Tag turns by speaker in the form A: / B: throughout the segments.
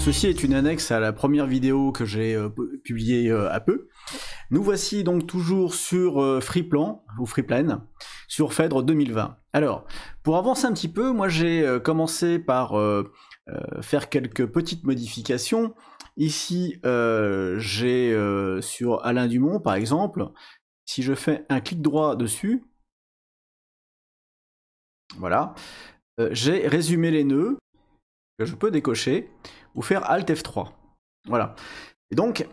A: Ceci est une annexe à la première vidéo que j'ai euh, publiée euh, à peu. Nous voici donc toujours sur euh, Freeplan ou Freeplan sur Phèdre 2020. Alors, pour avancer un petit peu, moi j'ai commencé par faire quelques petites modifications. Ici, j'ai sur Alain Dumont par exemple, si je fais un clic droit dessus, voilà, j'ai résumé les nœuds je peux décocher ou faire Alt F3. Voilà. Et donc,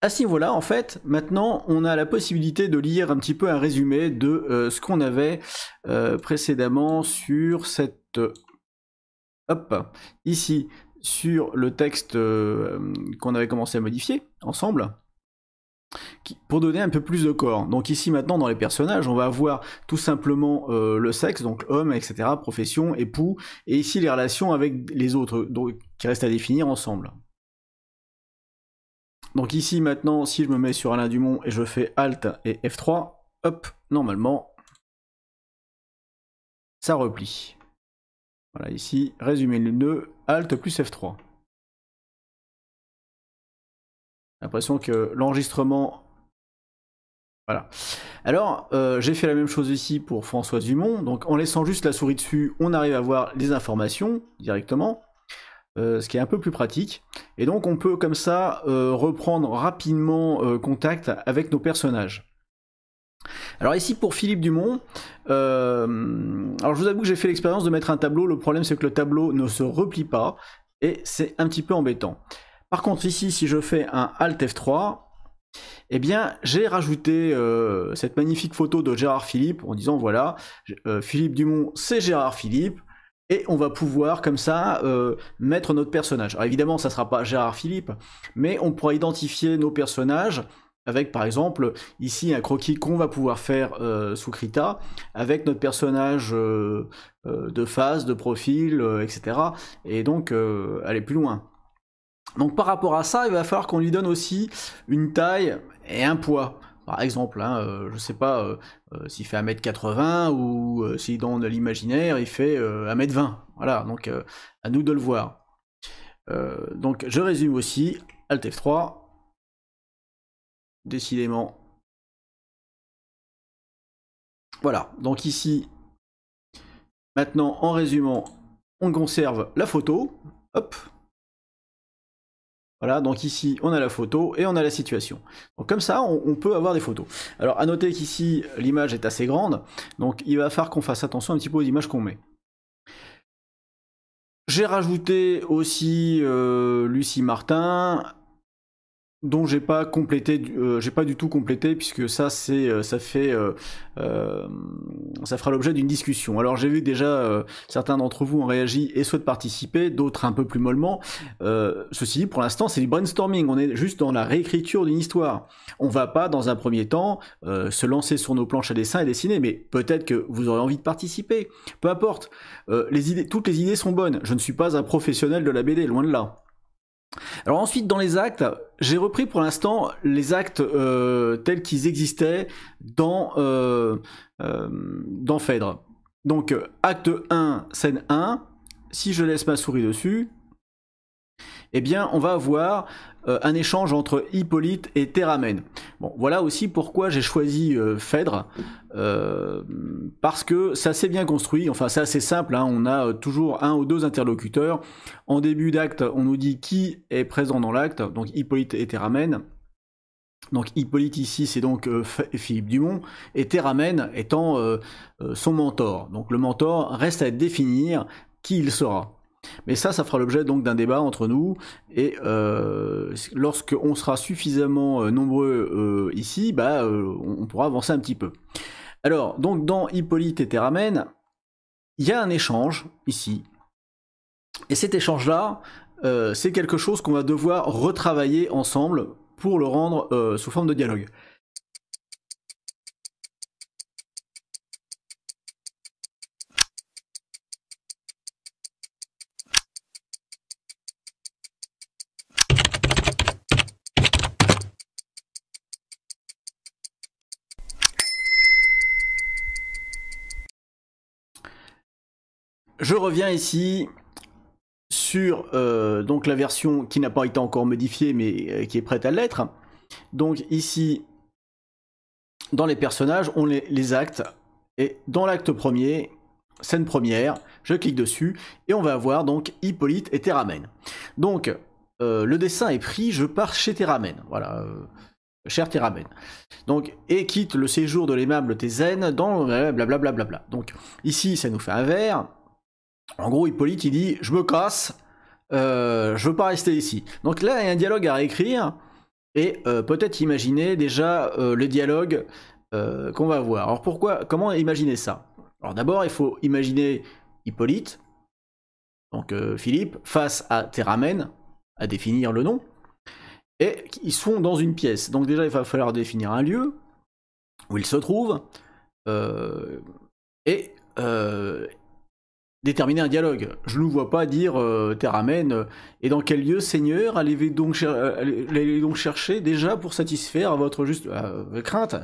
A: à ce niveau-là, en fait, maintenant, on a la possibilité de lire un petit peu un résumé de euh, ce qu'on avait euh, précédemment sur cette... Euh, hop, ici, sur le texte qu'on avait commencé à modifier ensemble pour donner un peu plus de corps. Donc ici maintenant dans les personnages, on va avoir tout simplement euh, le sexe, donc homme, etc., profession, époux, et ici les relations avec les autres, donc, qui restent à définir ensemble. Donc ici maintenant, si je me mets sur Alain Dumont et je fais Alt et F3, hop, normalement, ça replie. Voilà, ici, résumé le nœud, Alt plus F3. l'impression que l'enregistrement. Voilà. Alors, euh, j'ai fait la même chose ici pour François Dumont. Donc, en laissant juste la souris dessus, on arrive à voir les informations directement, euh, ce qui est un peu plus pratique. Et donc, on peut comme ça euh, reprendre rapidement contact avec nos personnages. Alors ici pour Philippe Dumont, alors je vous avoue que j'ai fait l'expérience de mettre un tableau, le problème c'est que le tableau ne se replie pas et c'est un petit peu embêtant. Par contre, ici, si je fais un Alt F3, eh bien, j'ai rajouté euh, cette magnifique photo de Gérard Philippe en disant voilà, euh, Philippe Dumont, c'est Gérard Philippe. Et on va pouvoir comme ça euh, mettre notre personnage. Alors évidemment, ça ne sera pas Gérard Philippe, mais on pourra identifier nos personnages avec par exemple ici un croquis qu'on va pouvoir faire sous Krita avec notre personnage de face, de profil, etc. Et donc aller plus loin. Donc par rapport à ça, il va falloir qu'on lui donne aussi une taille et un poids. Par exemple, hein, euh, je ne sais pas euh, euh, s'il fait 1m80 ou si dans l'imaginaire il fait 1m20. Voilà, donc à nous de le voir. donc je résume aussi, Alt F3. Décidément. Voilà, donc ici, maintenant en résumant, on conserve la photo. Hop, voilà, donc ici on a la photo et on a la situation. comme ça, on, peut avoir des photos. Alors à noter qu'ici l'image est assez grande, donc il va falloir qu'on fasse attention un petit peu aux images qu'on met. J'ai rajouté aussi euh, Lucie Martin dont j'ai pas complété, euh, j'ai pas du tout complété puisque ça c'est, euh, ça fait, euh, ça fera l'objet d'une discussion. Alors j'ai vu déjà certains d'entre vous ont réagi et souhaitent participer, d'autres un peu plus mollement. ceci dit, pour l'instant c'est du brainstorming, on est juste dans la réécriture d'une histoire. On va pas dans un premier temps se lancer sur nos planches à dessin et dessiner, mais peut-être que vous aurez envie de participer. Peu importe, les idées, toutes les idées sont bonnes. Je ne suis pas un professionnel de la BD, loin de là. Alors ensuite, dans les actes, j'ai repris pour l'instant les actes euh, tels qu'ils existaient dans, euh, euh, dans Phèdre. Donc acte 1, scène 1, si je laisse ma souris dessus, eh bien, on va avoir euh, un échange entre Hippolyte et Théramène. Bon, voilà aussi pourquoi j'ai choisi euh, Phèdre, euh, parce que ça s'est bien construit, enfin c'est assez simple, hein. on a toujours un ou deux interlocuteurs. En début d'acte, on nous dit qui est présent dans l'acte, donc Hippolyte et Théramène. Donc Hippolyte ici, c'est donc Philippe Dumont, et Théramène étant son mentor. Donc le mentor reste à définir qui il sera. Mais ça, ça fera l'objet donc d'un débat entre nous. Et euh, lorsqu'on sera suffisamment euh, nombreux euh, ici, bah, on, pourra avancer un petit peu. Alors, donc dans Hippolyte et Théramène, il y a un échange ici. Et cet échange-là, c'est quelque chose qu'on va devoir retravailler ensemble pour le rendre sous forme de dialogue. je reviens ici sur euh, donc la version qui n'a pas été encore modifiée mais euh, qui est prête à l'être. Donc ici, dans les personnages, on les, les actes. Et dans l'acte premier, scène première, je clique dessus et on va avoir donc Hippolyte et Théramène. Donc euh, le dessin est pris, je pars chez Théramène. Voilà. cher Théramène. Donc, et quitte le séjour de l'aimable Tézène dans blablabla. Donc, ici, ça nous fait un verre. En gros, Hippolyte, il dit Je me casse, euh, je veux pas rester ici. Donc là, il y a un dialogue à écrire et euh, peut-être imaginer déjà euh, le dialogue qu'on va voir. Alors pourquoi Comment imaginer ça Alors d'abord, il faut imaginer Hippolyte, donc Philippe, face à Théramène, à définir le nom, et ils sont dans une pièce. Donc déjà, il va falloir définir un lieu où ils se trouvent et déterminer un dialogue. Je ne vois pas dire euh, Terre euh, et dans quel lieu, Seigneur, allez-vous donc, euh, chercher déjà pour satisfaire votre juste euh, crainte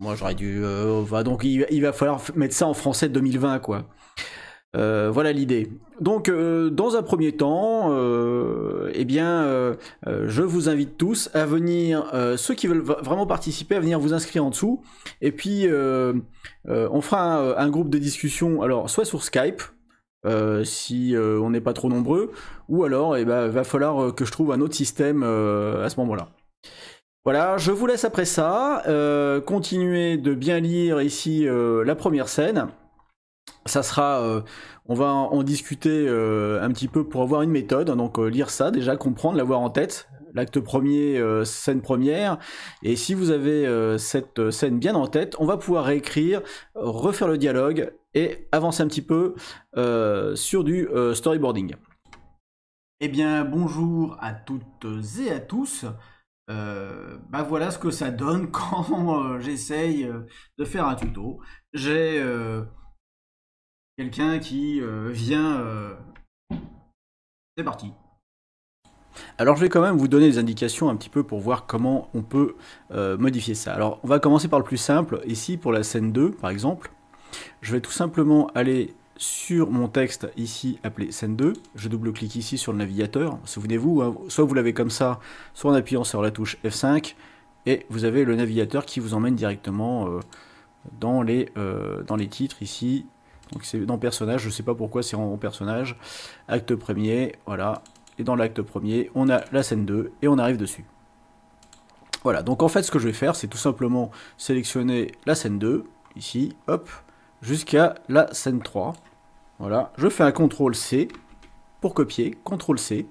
A: Moi, j'aurais dû. va donc, il, il, va falloir mettre ça en français 2020, quoi. Euh, voilà l'idée. Donc, euh, dans un premier temps, euh, eh bien, je vous invite tous à venir, ceux qui veulent vraiment participer, à venir vous inscrire en dessous. Et puis, on fera un, groupe de discussion, alors, soit sur Skype, si on n'est pas trop nombreux, ou alors, eh ben, va falloir que je trouve un autre système à ce moment-là. Voilà, je vous laisse après ça. continuez de bien lire ici la première scène ça sera, euh, on va en discuter euh, un petit peu pour avoir une méthode. Hein, donc euh, lire ça déjà, comprendre, l'avoir en tête. L'acte premier, scène première. Et si vous avez cette scène bien en tête, on va pouvoir réécrire, refaire le dialogue et avancer un petit peu sur du storyboarding. Eh bien, bonjour à toutes et à tous. bah voilà ce que ça donne quand j'essaye de faire un tuto. J'ai quelqu'un qui euh, vient. Euh, c'est parti. Alors je vais quand même vous donner des indications un petit peu pour voir comment on peut euh, modifier ça. Alors on va commencer par le plus simple. Ici pour la scène 2 par exemple, je vais tout simplement aller sur mon texte ici appelé scène 2. Je double-clique ici sur le navigateur. Souvenez-vous, hein, soit vous l'avez comme ça, soit en appuyant sur la touche F5 et vous avez le navigateur qui vous emmène directement dans, les, dans les titres ici donc c'est dans personnage, je sais pas pourquoi c'est en personnage. Acte premier, voilà. Et dans l'acte premier, on a la scène 2 et on arrive dessus. Voilà, donc en fait ce que je vais faire, c'est tout simplement sélectionner la scène 2, ici, hop, jusqu'à la scène 3. Voilà, je fais un CTRL-C pour copier, CTRL-C.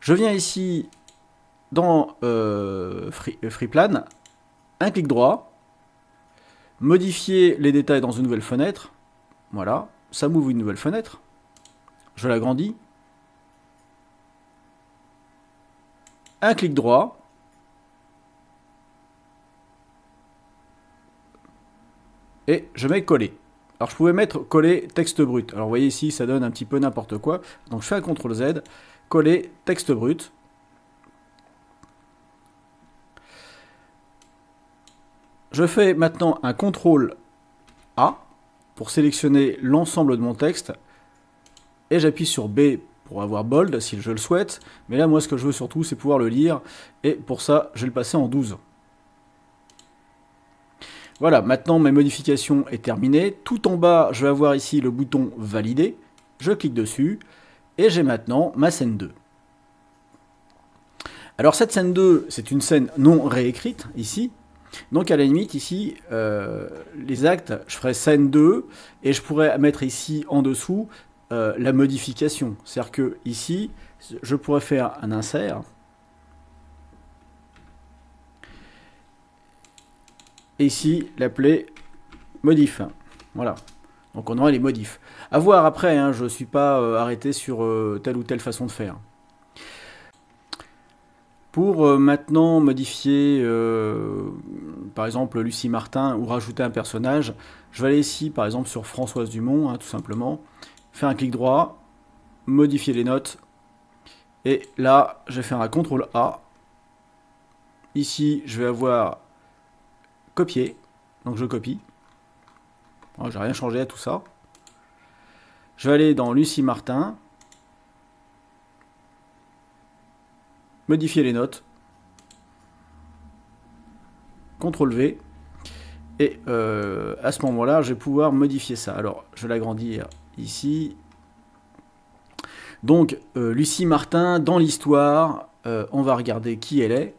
A: Je viens ici dans euh, free, euh, un clic droit, modifier les détails dans une nouvelle fenêtre. Voilà, ça m'ouvre une nouvelle fenêtre. Je l'agrandis. Un clic droit. Et je mets coller. Alors je pouvais mettre coller texte brut. Alors vous voyez ici, ça donne un petit peu n'importe quoi. Donc je fais un CTRL Z, coller texte brut. Je fais maintenant un contrôle A pour sélectionner l'ensemble de mon texte et j'appuie sur B pour avoir bold si je le souhaite, mais là moi ce que je veux surtout c'est pouvoir le lire et pour ça je vais le passer en 12. Voilà, maintenant ma modification est terminée. Tout en bas, je vais avoir ici le bouton valider. Je clique dessus et j'ai maintenant ma scène 2. Alors cette scène 2, c'est une scène non réécrite ici, donc à la limite ici, euh, les actes, je ferai scène 2 et je pourrais mettre ici en dessous euh, la modification. C'est-à-dire que ici, je pourrais faire un insert. Et ici, l'appeler modif. Voilà. Donc on aura les modifs. A voir après, hein, je ne suis pas euh, arrêté sur telle ou telle façon de faire. Pour euh, maintenant modifier, euh, par exemple, Lucie Martin ou rajouter un personnage, je vais aller ici, par exemple, sur Françoise Dumont, hein, tout simplement, faire un clic droit, modifier les notes, et là, je vais faire un CTRL A. Ici, je vais avoir copier, donc je copie. Oh, j'ai rien changé à tout ça. Je vais aller dans Lucie Martin, modifier les notes, CTRL V, et euh, à ce moment-là, je vais pouvoir modifier ça. Alors, je l'agrandir ici. Donc, euh, Lucie Martin, dans l'histoire, euh, on va regarder qui elle est.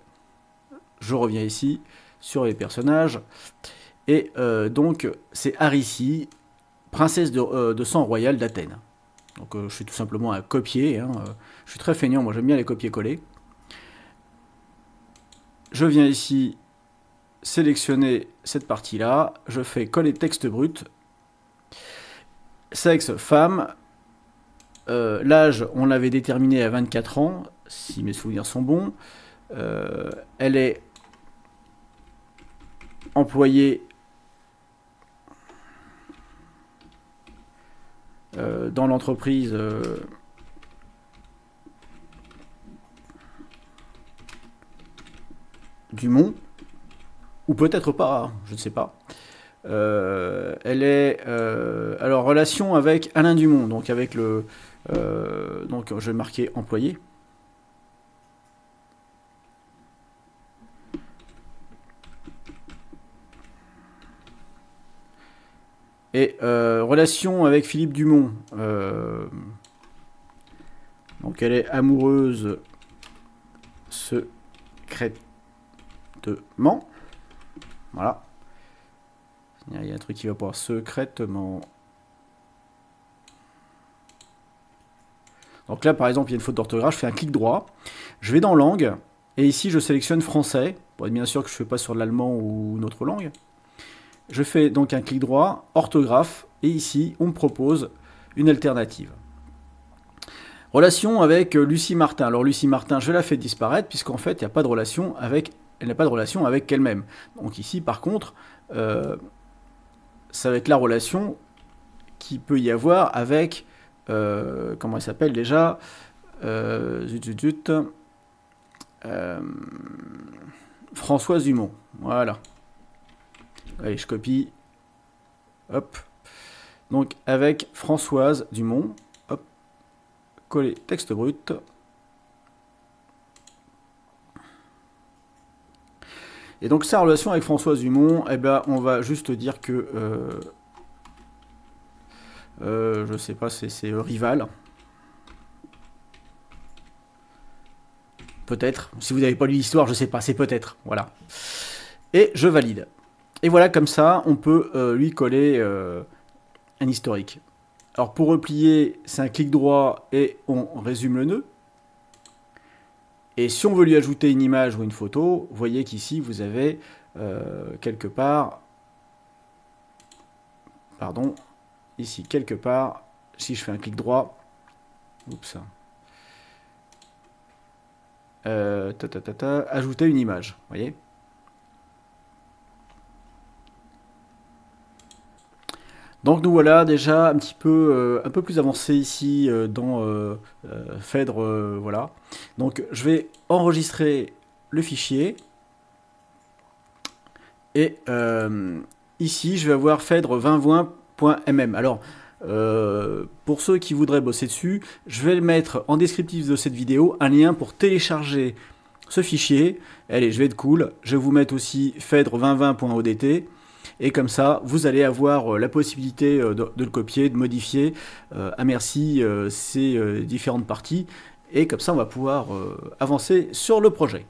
A: Je reviens ici sur les personnages. Et donc, c'est Aricie, princesse de, sang royal d'Athènes. Donc, je suis tout simplement à copier. Hein. Je suis très feignant, moi j'aime bien les copier-coller je viens ici sélectionner cette partie-là, je fais coller texte brut, sexe femme, euh, l'âge on l'avait déterminé à 24 ans, si mes souvenirs sont bons, euh, elle est employée euh, dans l'entreprise Dumont, ou peut-être pas, je ne sais pas. Euh, elle est euh, alors relation avec Alain Dumont, donc avec le euh, donc je vais marquer employé. Et relation avec Philippe Dumont. donc elle est amoureuse secrète voilà. Il y a un truc qui va pouvoir secrètement. Donc là, par exemple, il y a une faute d'orthographe, je fais un clic droit, je vais dans langue, et ici je sélectionne français, bien sûr que je ne fais pas sur l'allemand ou une autre langue. Je fais donc un clic droit, orthographe, et ici on me propose une alternative. Relation avec euh, Lucie Martin. Alors Lucie Martin, je la fais disparaître puisqu'en fait il n'y a pas de relation avec n'a pas de relation avec elle-même. Donc ici, par contre, euh, ça va être la relation qui peut y avoir avec, euh, comment elle s'appelle déjà, euh, zut, zut, euh, Françoise Dumont. Voilà. Allez, je copie. Hop. Donc avec Françoise Dumont. Hop. Coller texte brut. Et donc sa relation avec Françoise Dumont, eh ben, on va juste dire que... Euh, euh, je sais pas, c'est euh, rival. Peut-être. Si vous n'avez pas lu l'histoire, je sais pas, c'est peut-être. Voilà. Et je valide. Et voilà, comme ça, on peut lui coller un historique. Alors pour replier, c'est un clic droit et on résume le nœud. Et si on veut lui ajouter une image ou une photo, vous voyez qu'ici vous avez euh, quelque part, pardon, ici quelque part, si je fais un clic droit, oups, euh, ta, ta, ta, ajouter une image, voyez Donc nous voilà déjà un petit peu, euh, un peu plus avancé ici euh, dans Fedre, euh, voilà. Donc je vais enregistrer le fichier. Et ici, je vais avoir Fedre 2020mm Alors, pour ceux qui voudraient bosser dessus, je vais mettre en descriptif de cette vidéo un lien pour télécharger ce fichier. Allez, je vais être cool. Je vais vous mettre aussi Fedre 2020.odt et comme ça, vous allez avoir euh, la possibilité euh, de, le copier, de modifier euh, à merci ces différentes parties. Et comme ça, on va pouvoir avancer sur le projet.